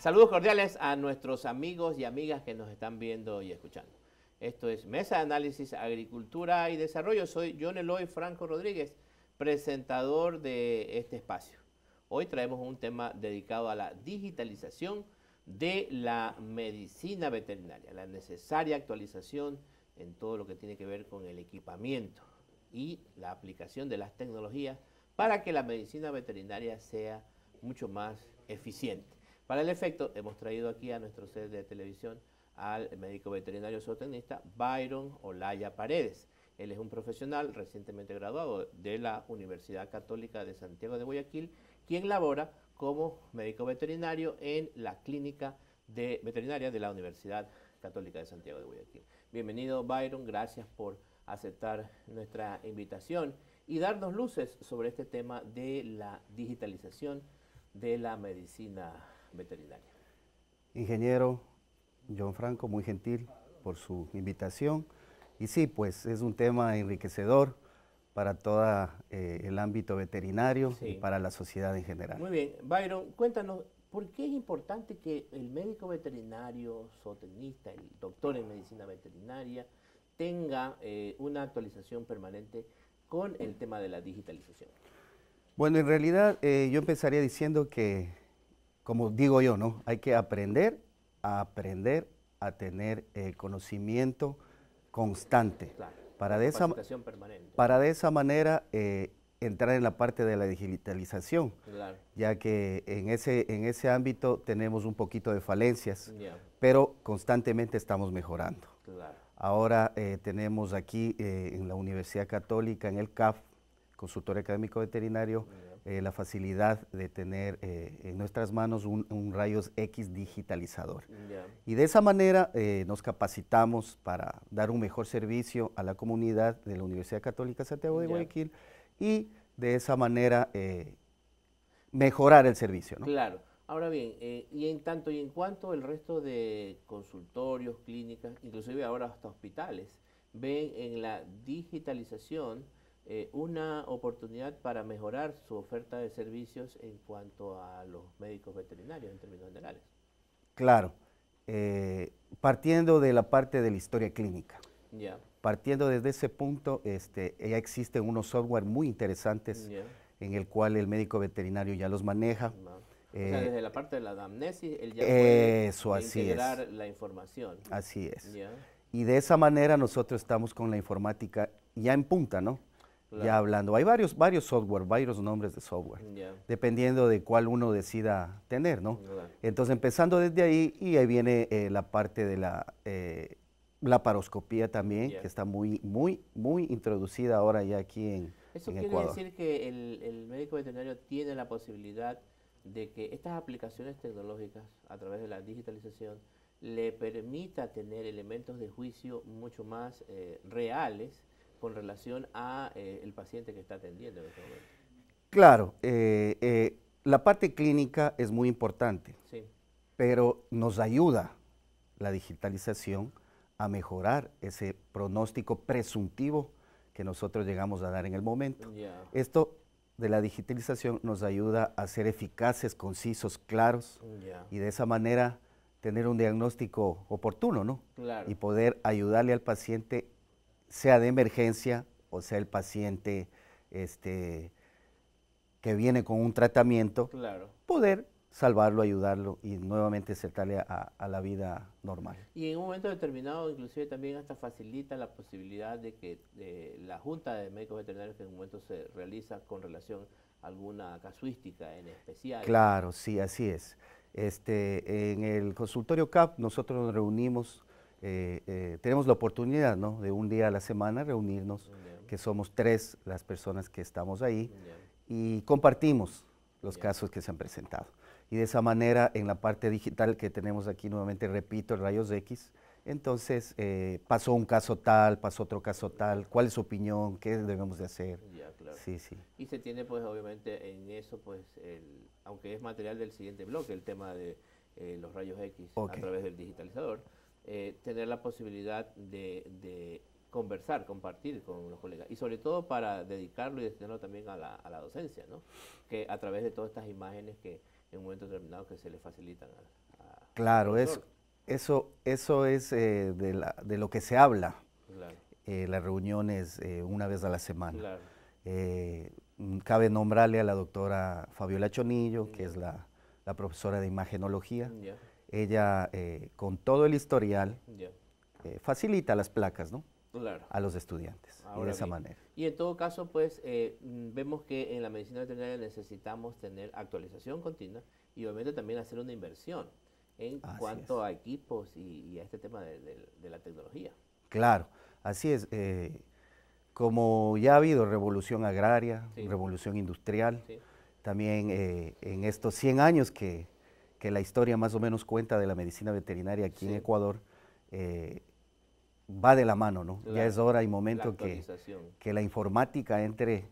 Saludos cordiales a nuestros amigos y amigas que nos están viendo y escuchando. Esto es Mesa de Análisis Agricultura y Desarrollo. Soy John Eloy Franco Rodríguez, presentador de este espacio. Hoy traemos un tema dedicado a la digitalización de la medicina veterinaria, la necesaria actualización en todo lo que tiene que ver con el equipamiento y la aplicación de las tecnologías para que la medicina veterinaria sea mucho más eficiente. Para el efecto, hemos traído aquí a nuestro set de televisión al médico veterinario zootecnista Byron Olaya Paredes. Él es un profesional recientemente graduado de la Universidad Católica de Santiago de Guayaquil, quien labora como médico veterinario en la clínica de veterinaria de la Universidad Católica de Santiago de Guayaquil. Bienvenido Byron, gracias por aceptar nuestra invitación y darnos luces sobre este tema de la digitalización de la medicina veterinaria. Ingeniero John Franco, muy gentil por su invitación. Y sí, pues es un tema enriquecedor para todo eh, el ámbito veterinario y para la sociedad en general. Muy bien, Byron, cuéntanos, ¿por qué es importante que el médico veterinario, zootecnista, el doctor en medicina veterinaria, tenga eh, una actualización permanente con el tema de la digitalización? Bueno, en realidad eh, yo empezaría diciendo que como digo yo, ¿no? Hay que aprender a aprender a tener conocimiento constante. para, de esa, para de esa manera eh, entrar en la parte de la digitalización, ya que en ese, en ese ámbito tenemos un poquito de falencias, pero constantemente estamos mejorando. Ahora eh, tenemos aquí eh, en la Universidad Católica, en el CAF, Consultor Académico Veterinario, eh, la facilidad de tener eh, en nuestras manos un, rayos X digitalizador. Y de esa manera eh, nos capacitamos para dar un mejor servicio a la comunidad de la Universidad Católica Santiago de Guayaquil y de esa manera mejorar el servicio. Claro. Ahora bien, y en tanto y en cuanto el resto de consultorios, clínicas, inclusive ahora hasta hospitales, ven en la digitalización eh, una oportunidad para mejorar su oferta de servicios en cuanto a los médicos veterinarios en términos generales. Claro, eh, partiendo de la parte de la historia clínica. Partiendo desde ese punto, este, ya existen unos software muy interesantes en el cual el médico veterinario ya los maneja. Ah, sea, eh, desde la parte de la damnesis, él ya puede integrar la información. Así es. Y de esa manera nosotros estamos con la informática ya en punta, ¿no? ya hablando. Hay varios, varios software, varios nombres de software, dependiendo de cuál uno decida tener, ¿no? Entonces, empezando desde ahí, y ahí viene eh, la parte de la eh, laparoscopía también, que está muy, muy, muy introducida ahora ya aquí en, ¿Eso quiere decir que el, médico veterinario tiene la posibilidad de que estas aplicaciones tecnológicas, a través de la digitalización, le permita tener elementos de juicio mucho más eh, reales con relación a eh, el paciente que está atendiendo este Claro, eh, eh, la parte clínica es muy importante, sí. pero nos ayuda la digitalización a mejorar ese pronóstico presuntivo que nosotros llegamos a dar en el momento. Esto de la digitalización nos ayuda a ser eficaces, concisos, claros y de esa manera tener un diagnóstico oportuno, ¿no? Y poder ayudarle al paciente sea de emergencia o sea el paciente este, que viene con un tratamiento, poder salvarlo, ayudarlo y nuevamente acertarle a, la vida normal. Y en un momento determinado, inclusive también hasta facilita la posibilidad de que la Junta de Médicos Veterinarios que en un momento se realiza con relación a alguna casuística en especial. Claro, sí, así es. Este, en el consultorio CAP nosotros nos reunimos eh, eh, tenemos la oportunidad ¿no? de un día a la semana reunirnos, que somos tres las personas que estamos ahí, y compartimos los casos que se han presentado. Y de esa manera, en la parte digital que tenemos aquí, nuevamente repito, Rayos X, entonces, eh, pasó un caso tal, pasó otro caso tal, ¿cuál es su opinión? ¿Qué debemos de hacer? Sí, sí. Y se tiene, pues, obviamente, en eso, pues, el, aunque es material del siguiente bloque, el tema de los rayos X a través del digitalizador. Eh, tener la posibilidad de, conversar, compartir con los colegas y sobre todo para dedicarlo y destinarlo también a la, docencia, ¿no? que a través de todas estas imágenes que en un momento determinado que se le facilitan a, Claro, eso, eso, eso es eh, de, la, de, lo que se habla. Claro. Eh, las reuniones una vez a la semana. Mm, cabe nombrarle a la doctora Fabiola Chonillo, que es la, la profesora de imagenología, ella eh, con todo el historial eh, facilita las placas, a los estudiantes de esa manera. Y en todo caso, pues eh, mm, vemos que en la medicina veterinaria necesitamos tener actualización continua y obviamente también hacer una inversión en cuanto a equipos y, a este tema de, la tecnología. Claro, así es. como ya ha habido revolución agraria, revolución industrial, también en estos 100 años que, que la historia más o menos cuenta de la medicina veterinaria aquí en Ecuador, eh, va de la mano, ¿no? Ya es hora y momento que, que la informática entre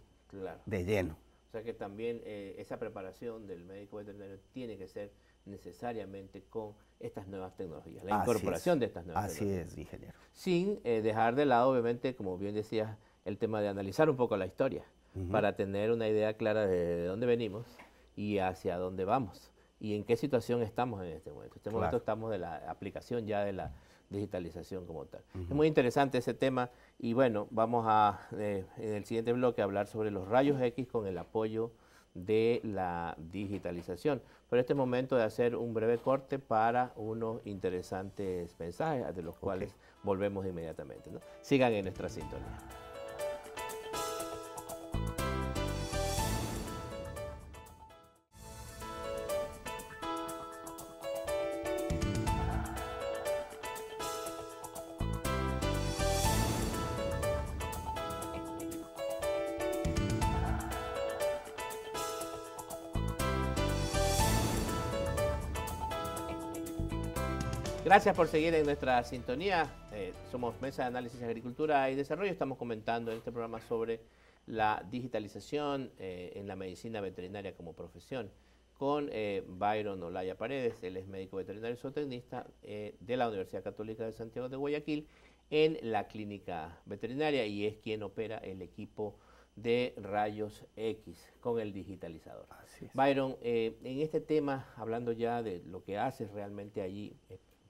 de lleno. O sea que también eh, esa preparación del médico veterinario tiene que ser necesariamente con estas nuevas tecnologías, la incorporación de estas nuevas tecnologías. Así es, ingeniero. Sin eh, dejar de lado, obviamente, como bien decías, el tema de analizar un poco la historia para tener una idea clara de dónde venimos y hacia dónde vamos y en qué situación estamos en este momento. En este momento estamos de la aplicación ya de la digitalización como tal. Es muy interesante ese tema y bueno, vamos a eh, en el siguiente bloque hablar sobre los rayos X con el apoyo de la digitalización. Pero este momento de hacer un breve corte para unos interesantes mensajes de los cuales volvemos inmediatamente. Sigan en nuestra sintonía. Gracias por seguir en nuestra sintonía. Eh, somos Mesa de Análisis de Agricultura y Desarrollo. Estamos comentando en este programa sobre la digitalización eh, en la medicina veterinaria como profesión con eh, Byron Olaya Paredes. Él es médico veterinario y zootecnista de la Universidad Católica de Santiago de Guayaquil en la clínica veterinaria y es quien opera el equipo de rayos X con el digitalizador. Byron, en este tema, hablando ya de lo que haces realmente allí,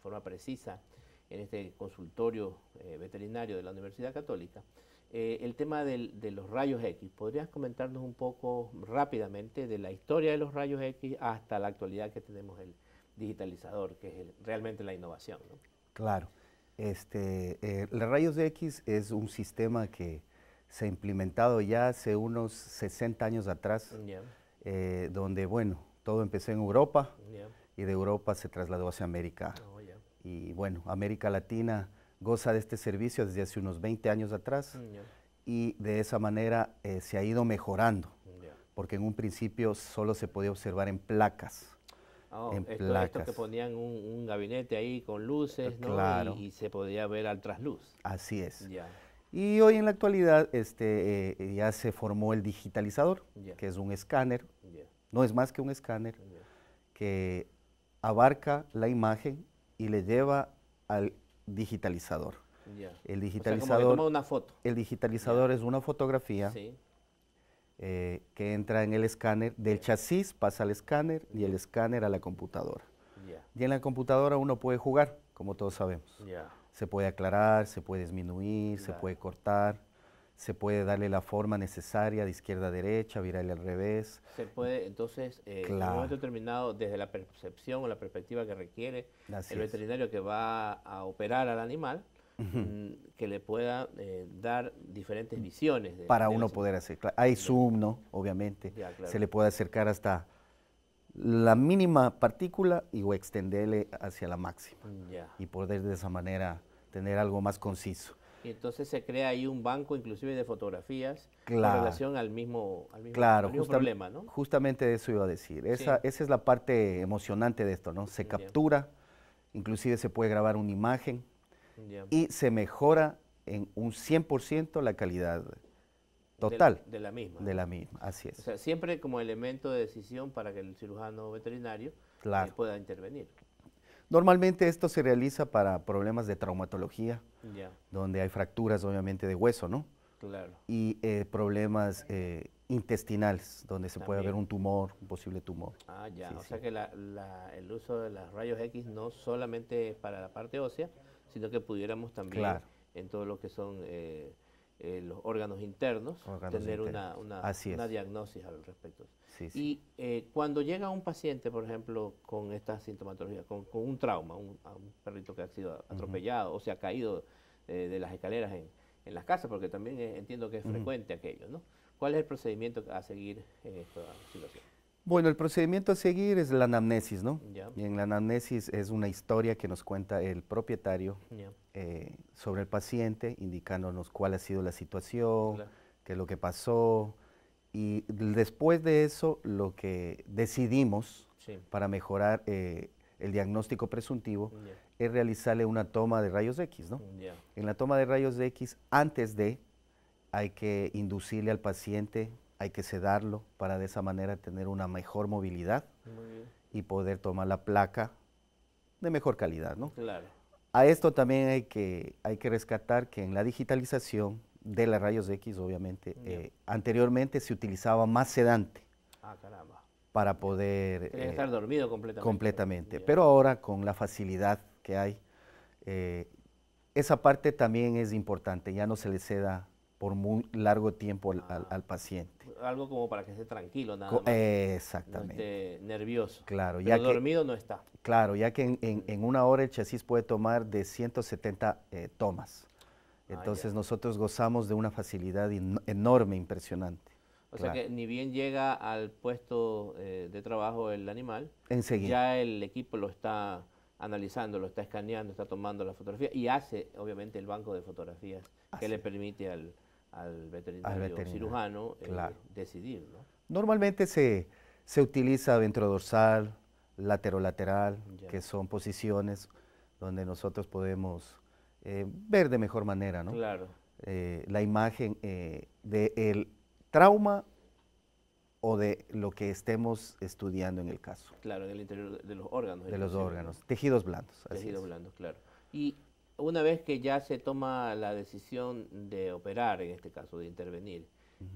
forma precisa en este consultorio eh, veterinario de la Universidad Católica, eh, el tema de los rayos X. ¿Podrías comentarnos un poco rápidamente de la historia de los rayos X hasta la actualidad que tenemos el digitalizador, que es realmente la innovación? Claro. Este, eh, los rayos X es un sistema que se ha implementado ya hace unos 60 años atrás, donde, bueno, todo empezó en Europa y de Europa se trasladó hacia América. Ah, y bueno, América Latina goza de este servicio desde hace unos 20 años atrás mm, y de esa manera eh, se ha ido mejorando, mm, porque en un principio solo se podía observar en placas. Oh, en placas. que ponían un, gabinete ahí con luces ¿no? claro. y, se podía ver al trasluz. Así es. Y hoy en la actualidad este, eh, ya se formó el digitalizador, que es un escáner, no es más que un escáner, que abarca la imagen y le lleva al digitalizador. El digitalizador, como una foto. El digitalizador es una fotografía eh, que entra en el escáner, del chasis pasa al escáner y el escáner a la computadora. Y en la computadora uno puede jugar, como todos sabemos. Se puede aclarar, se puede disminuir, se puede cortar se puede darle la forma necesaria de izquierda a derecha, virarle al revés. Se puede, entonces, eh, en un momento determinado, desde la percepción o la perspectiva que requiere el veterinario que va a operar al animal, mm, que le pueda eh, dar diferentes visiones. Para uno poder hacer, hay zoom, ¿no? Obviamente, se le puede acercar hasta la mínima partícula y o extenderle hacia la máxima mm, y poder de esa manera tener algo más conciso. Y entonces se crea ahí un banco inclusive de fotografías en relación al mismo, al mismo, claro, problema, ¿no? Justamente eso iba a decir. Esa, esa es la parte emocionante de esto, ¿no? Se captura, inclusive se puede grabar una imagen y se mejora en un 100% la calidad total. De, la misma. De la misma, así es. O sea, siempre como elemento de decisión para que el cirujano veterinario eh, pueda intervenir. Normalmente esto se realiza para problemas de traumatología, donde hay fracturas obviamente de hueso, ¿no? Claro. Y eh, problemas eh, intestinales, donde se puede haber un tumor, un posible tumor. Ah, ya. o sea que el uso de los rayos X no solamente es para la parte ósea, sino que pudiéramos también en todo lo que son eh, eh, los órganos internos, tener una, diagnosis al respecto. Y eh, cuando llega un paciente, por ejemplo, con esta sintomatología, con, un trauma, un, perrito que ha sido atropellado o se ha caído eh, de las escaleras en, en, las casas, porque también entiendo que es frecuente aquello, ¿no? ¿Cuál es el procedimiento a seguir en esta situación? Bueno, el procedimiento a seguir es la anamnesis, ¿no? Y en la anamnesis es una historia que nos cuenta el propietario eh, sobre el paciente, indicándonos cuál ha sido la situación, qué es lo que pasó. Y después de eso, lo que decidimos para mejorar eh, el diagnóstico presuntivo es realizarle una toma de rayos X, ¿no? En la toma de rayos X, antes de, hay que inducirle al paciente hay que sedarlo para de esa manera tener una mejor movilidad y poder tomar la placa de mejor calidad, A esto también hay que, hay que rescatar que en la digitalización de las rayos X, obviamente, eh, anteriormente se utilizaba más sedante. Ah, para poder... Eh, estar dormido completamente. Completamente. Pero ahora, con la facilidad que hay, eh, esa parte también es importante. Ya no se le ceda por muy largo tiempo al ah. paciente algo como para que esté tranquilo, nada más. Exactamente. nervioso. Claro, Pero dormido no está. Claro, ya que en, una hora el chasis puede tomar de 170 eh, tomas. Ah, Entonces nosotros gozamos de una facilidad enorme, impresionante. O sea que ni bien llega al puesto eh, de trabajo el animal, Enseguida. ya el equipo lo está analizando, lo está escaneando, está tomando la fotografía y hace obviamente el banco de fotografías que le permite al, al veterinario, al cirujano eh, claro. decidir. ¿no? Normalmente se, se utiliza ventrodorsal, laterolateral, que son posiciones donde nosotros podemos eh, ver de mejor manera ¿no? claro. Eh, la imagen del de trauma o de lo que estemos estudiando en el caso. Claro, en el interior de los órganos. De los órganos, tejidos blandos. Tejidos blandos, claro. Y una vez que ya se toma la decisión de operar, en este caso, de intervenir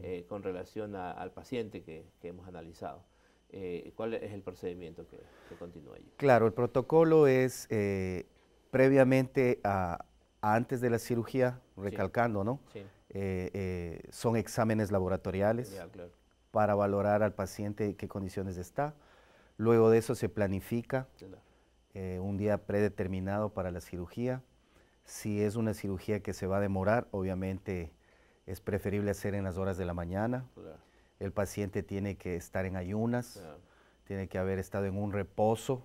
eh, con relación al paciente que, hemos analizado, eh, ¿cuál es el procedimiento que, continúa allí? Claro, el protocolo es eh, previamente a, antes de la cirugía, recalcando, ¿no? Sí. son exámenes laboratoriales para valorar al paciente qué condiciones está. Luego de eso se planifica. un día predeterminado para la cirugía si es una cirugía que se va a demorar, obviamente es preferible hacer en las horas de la mañana. El paciente tiene que estar en ayunas, tiene que haber estado en un reposo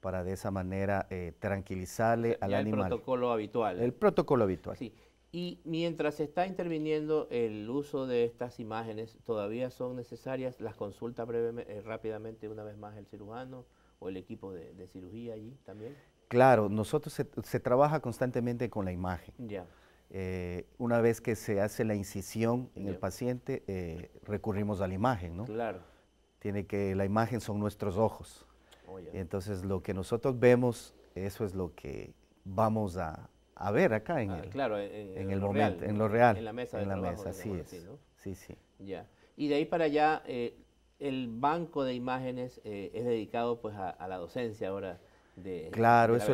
para de esa manera eh, tranquilizarle al animal. El protocolo habitual. El protocolo habitual. Sí. Y mientras se está interviniendo el uso de estas imágenes, ¿todavía son necesarias? ¿Las consultas brevemente, eh, rápidamente una vez más el cirujano o el equipo de cirugía allí también? Claro, nosotros se, trabaja constantemente con la imagen. Eh, una vez que se hace la incisión en el paciente, eh, recurrimos a la imagen, ¿no? Claro. Tiene que, la imagen son nuestros ojos. Oh, Entonces, lo que nosotros vemos, eso es lo que vamos a, ver acá en ah, el, claro, en, el momento, en lo real. En la mesa. en la mesa, es. Sí, sí. Y de ahí para allá, eh, el banco de imágenes es dedicado pues a, la docencia ahora Claro, eso,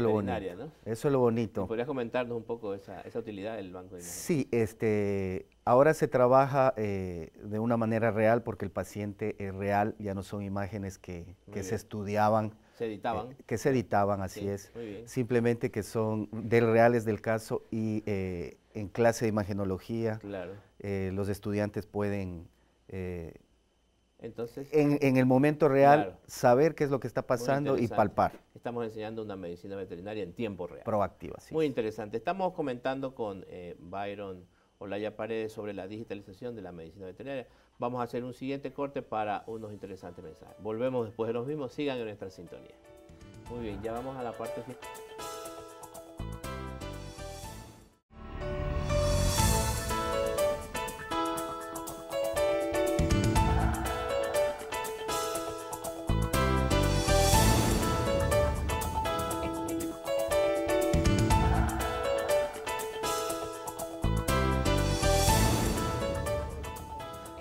es lo bonito, ¿Podrías comentarnos un poco esa, utilidad del Banco de imágenes? Sí, este, ahora se trabaja eh, de una manera real porque el paciente es real, ya no son imágenes que, se estudiaban. Se editaban. Eh, que se editaban, así es. Simplemente que son del reales del caso y eh, en clase de imagenología los estudiantes pueden... Entonces, en, el momento real, saber qué es lo que está pasando y palpar. Estamos enseñando una medicina veterinaria en tiempo real. Proactiva, sí. Muy interesante. Estamos comentando con eh, Byron Olaya Paredes sobre la digitalización de la medicina veterinaria. Vamos a hacer un siguiente corte para unos interesantes mensajes. Volvemos después de los mismos. Sigan en nuestra sintonía. Muy bien, ya vamos a la parte final.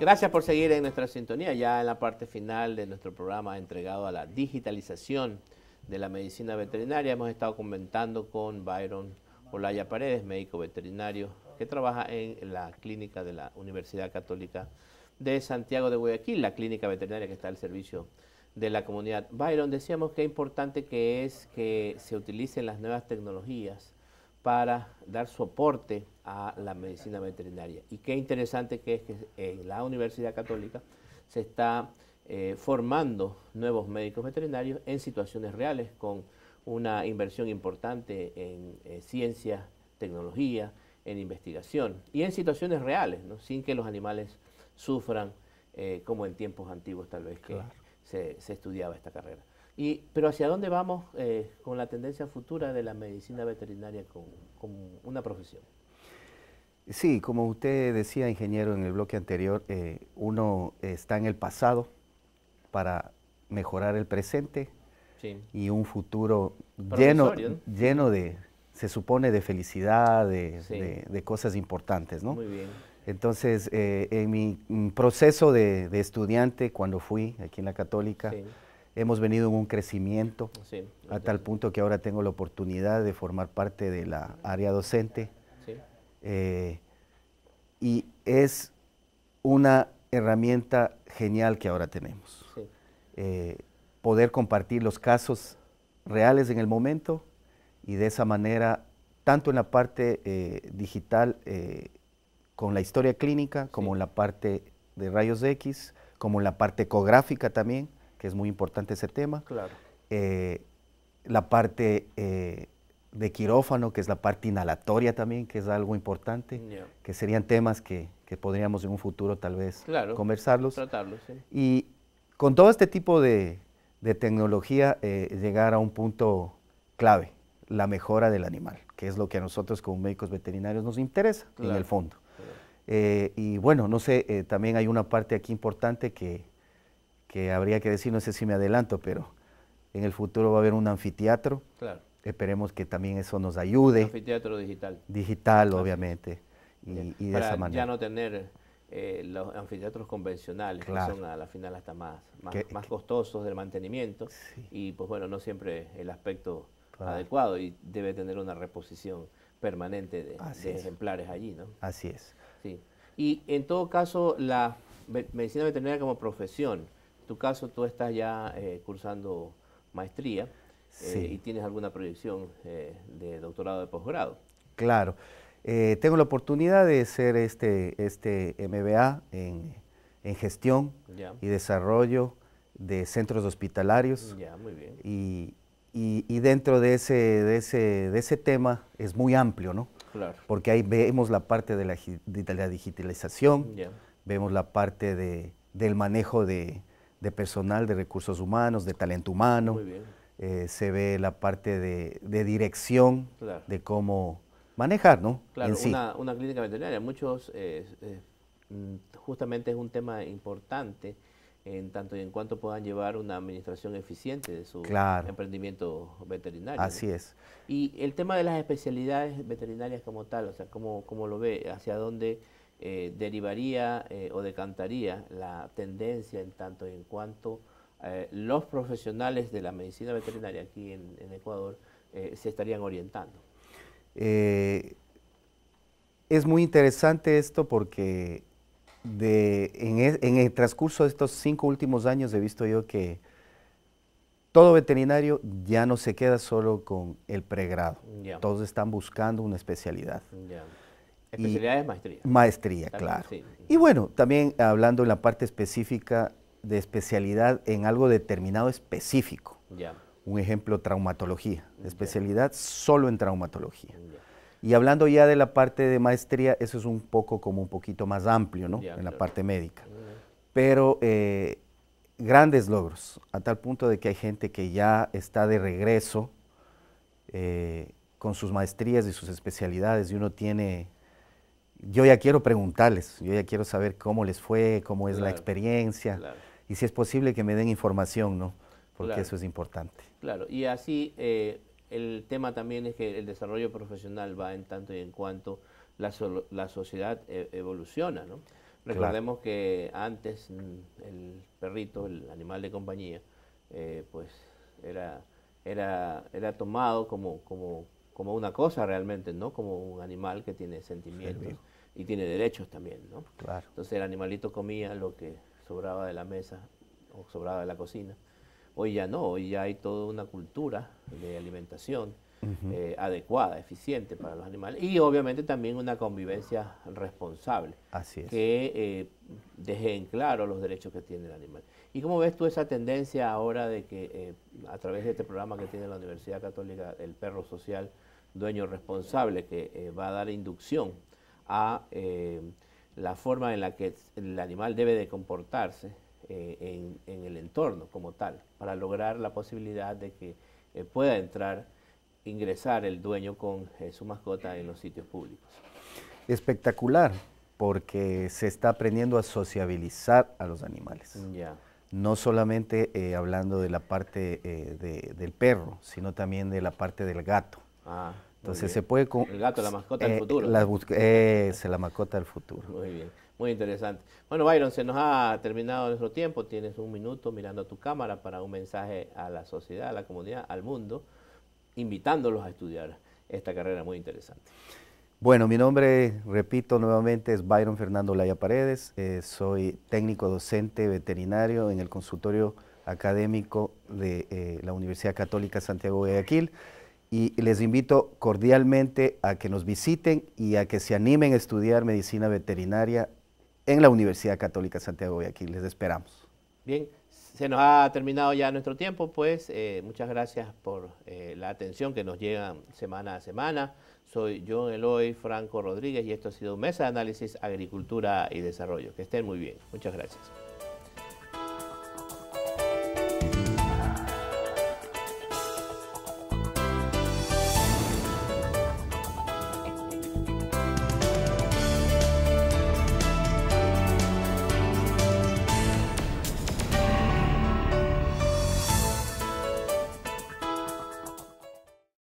Gracias por seguir en nuestra sintonía, ya en la parte final de nuestro programa entregado a la digitalización de la medicina veterinaria. Hemos estado comentando con Byron Olaya Paredes, médico veterinario que trabaja en la clínica de la Universidad Católica de Santiago de Guayaquil, la clínica veterinaria que está al servicio de la comunidad. Byron, decíamos que importante que es que se utilicen las nuevas tecnologías para dar soporte a la medicina veterinaria. Y qué interesante que es que en la Universidad Católica se está eh, formando nuevos médicos veterinarios en situaciones reales con una inversión importante en eh, ciencia, tecnología, en investigación y en situaciones reales, ¿no? sin que los animales sufran eh, como en tiempos antiguos tal vez que se estudiaba esta carrera pero ¿hacia dónde vamos eh, con la tendencia futura de la medicina veterinaria como, una profesión? Sí, como usted decía, ingeniero, en el bloque anterior, eh, uno está en el pasado para mejorar el presente y un futuro lleno, lleno de, se supone, de felicidad, de, cosas importantes, ¿no? Muy bien. Entonces, eh, en mi proceso de, estudiante, cuando fui aquí en la Católica, hemos venido en un crecimiento a tal punto que ahora tengo la oportunidad de formar parte de la área docente. Eh, y es una herramienta genial que ahora tenemos. Eh, poder compartir los casos reales en el momento y de esa manera, tanto en la parte eh, digital con la historia clínica, como en la parte de rayos X, como en la parte ecográfica también, que es muy importante ese tema. Claro. Eh, la parte eh, de quirófano, que es la parte inhalatoria también, que es algo importante, que serían temas que, podríamos en un futuro tal vez conversarlos. Tratarlos, Y con todo este tipo de, de tecnología, eh, llegar a un punto clave, la mejora del animal, que es lo que a nosotros como médicos veterinarios nos interesa en el fondo. y bueno, no sé, también hay una parte aquí importante que que habría que decir, no sé si me adelanto, pero en el futuro va a haber un anfiteatro. Claro. Esperemos que también eso nos ayude. Un anfiteatro digital. Digital, obviamente. Y, de esa manera. Ya no tener eh, los anfiteatros convencionales, que son a la final hasta más, más, costosos del mantenimiento. Y pues bueno, no siempre el aspecto adecuado y debe tener una reposición permanente de, ejemplares allí, ¿no? Así es. Y en todo caso, la medicina veterinaria como profesión, tu caso, tú estás ya eh, cursando maestría eh, y tienes alguna proyección eh, de doctorado de posgrado. Claro. tengo la oportunidad de ser este, este MBA en, gestión y desarrollo de centros hospitalarios. muy bien. Y, y, dentro de ese, de, ese, de ese tema es muy amplio, ¿no? Claro. Porque ahí vemos la parte de la, digitalización, vemos la parte de, del manejo de, de personal de recursos humanos, de talento humano. Eh, se ve la parte de, dirección de cómo manejar, ¿no? Claro, una, clínica veterinaria. Muchos, eh, eh, mm, justamente es un tema importante en tanto y en cuanto puedan llevar una administración eficiente de su emprendimiento veterinario. Así es. Y el tema de las especialidades veterinarias como tal, o sea, ¿cómo, cómo lo ve? ¿Hacia dónde eh, derivaría eh, o decantaría la tendencia en tanto y en cuanto eh, los profesionales de la medicina veterinaria aquí en, Ecuador se estarían orientando. es muy interesante esto porque de, en, el transcurso de estos cinco últimos años he visto yo que todo veterinario ya no se queda solo con el pregrado. Todos están buscando una especialidad. Especialidades de maestría. Maestría, claro. Y bueno, también hablando en la parte específica de especialidad en algo determinado específico. Ya. Un ejemplo, traumatología. Especialidad solo en traumatología. Y hablando ya de la parte de maestría, eso es un poco como un poquito más amplio, ¿no? en la parte médica. Pero eh, grandes logros, a tal punto de que hay gente que ya está de regreso eh, con sus maestrías y sus especialidades y uno tiene yo ya quiero preguntarles, yo ya quiero saber cómo les fue, cómo es la experiencia y si es posible que me den información, ¿no? Porque eso es importante. Claro, y así eh, el tema también es que el desarrollo profesional va en tanto y en cuanto la, la sociedad eh, evoluciona, ¿no? Recordemos que antes mm, el perrito, el animal de compañía, eh, pues era, era, era tomado como, como, como una cosa realmente, no como un animal que tiene sentimientos y tiene derechos también, ¿no? Claro. Entonces el animalito comía lo que sobraba de la mesa o sobraba de la cocina. Hoy ya no, hoy ya hay toda una cultura de alimentación eh, adecuada, eficiente para los animales y obviamente también una convivencia responsable Así que eh, deje en claro los derechos que tiene el animal. ¿Y cómo ves tú esa tendencia ahora de que eh, a través de este programa que tiene la Universidad Católica, el perro social, dueño responsable que eh, va a dar inducción a eh, la forma en la que el animal debe de comportarse eh, en, el entorno como tal, para lograr la posibilidad de que pueda entrar, ingresar el dueño con su mascota en los sitios públicos. Espectacular, porque se está aprendiendo a sociabilizar a los animales. No solamente hablando de la parte del perro, sino también de la parte del gato Ah, Entonces se puede... con El gato, la mascota del eh, futuro. La, la mascota del futuro. Muy bien, muy interesante. Bueno, Byron, se nos ha terminado nuestro tiempo. Tienes un minuto mirando a tu cámara para un mensaje a la sociedad, a la comunidad, al mundo, invitándolos a estudiar esta carrera muy interesante. Bueno, mi nombre, repito nuevamente, es Byron Fernando Laya Paredes. Eh, soy técnico docente veterinario en el consultorio académico de eh, la Universidad Católica Santiago de Guayaquil y les invito cordialmente a que nos visiten y a que se animen a estudiar medicina veterinaria en la Universidad Católica Santiago de Aquí. Les esperamos. Bien, se nos ha terminado ya nuestro tiempo, pues eh, muchas gracias por eh, la atención que nos llegan semana a semana. Soy John Eloy Franco Rodríguez y esto ha sido Mesa de Análisis Agricultura y Desarrollo. Que estén muy bien. Muchas gracias.